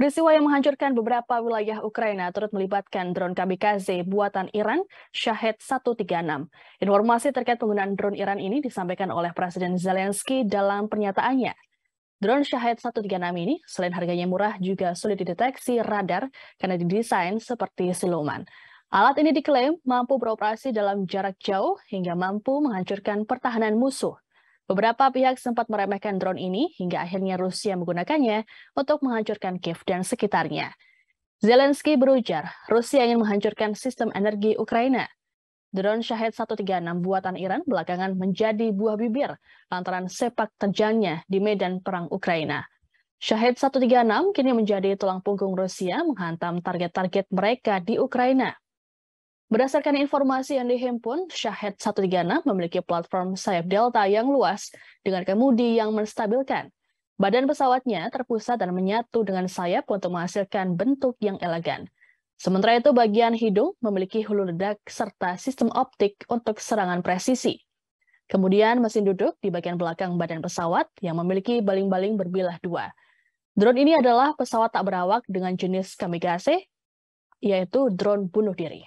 Peristiwa yang menghancurkan beberapa wilayah Ukraina turut melibatkan drone kamikaze buatan Iran Shahed 136. Informasi terkait penggunaan drone Iran ini disampaikan oleh Presiden Zelensky dalam pernyataannya. Drone Shahed 136 ini selain harganya murah juga sulit dideteksi radar karena didesain seperti siluman. Alat ini diklaim mampu beroperasi dalam jarak jauh hingga mampu menghancurkan pertahanan musuh. Beberapa pihak sempat meremehkan drone ini hingga akhirnya Rusia menggunakannya untuk menghancurkan Kiev dan sekitarnya. Zelensky berujar, Rusia ingin menghancurkan sistem energi Ukraina. Drone Shahed 136 buatan Iran belakangan menjadi buah bibir lantaran sepak terjangnya di medan perang Ukraina. Shahed 136 kini menjadi tulang punggung Rusia menghantam target-target mereka di Ukraina. Berdasarkan informasi yang dihimpun, Syahid 136 memiliki platform sayap delta yang luas dengan kemudi yang menstabilkan. Badan pesawatnya terpusat dan menyatu dengan sayap untuk menghasilkan bentuk yang elegan. Sementara itu bagian hidung memiliki hulu ledak serta sistem optik untuk serangan presisi. Kemudian mesin duduk di bagian belakang badan pesawat yang memiliki baling-baling berbilah dua. Drone ini adalah pesawat tak berawak dengan jenis kamikaze, yaitu drone bunuh diri.